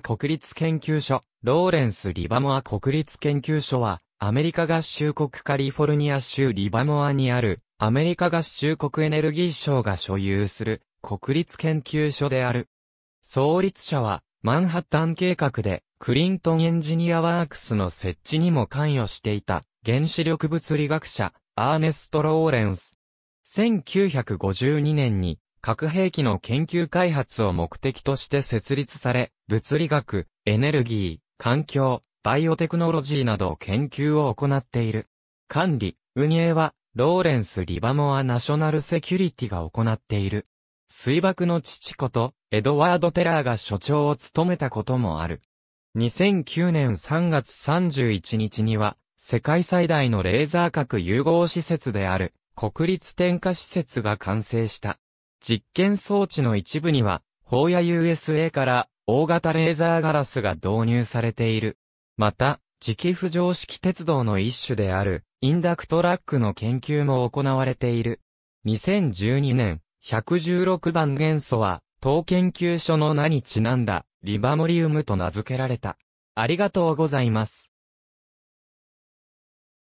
国立研究所、ローレンス・リバモア国立研究所は、アメリカ合衆国カリフォルニア州リバモアにある、アメリカ合衆国エネルギー省が所有する、国立研究所である。創立者は、マンハッタン計画で、クリントンエンジニアワークスの設置にも関与していた、原子力物理学者、アーネスト・ローレンス。1952年に、核兵器の研究開発を目的として設立され、物理学、エネルギー、環境、バイオテクノロジーなど研究を行っている。管理、運営は、ローレンス・リバモア・ナショナル・セキュリティが行っている。水爆の父こと、エドワード・テラーが所長を務めたこともある。2009年3月31日には、世界最大のレーザー核融合施設である、国立点火施設が完成した。実験装置の一部には、ホーヤ USA から大型レーザーガラスが導入されている。また、磁気浮上式鉄道の一種である、インダクトラックの研究も行われている。2012年、116番元素は、当研究所の名にちなんだ、リバモリウムと名付けられた。ありがとうございます。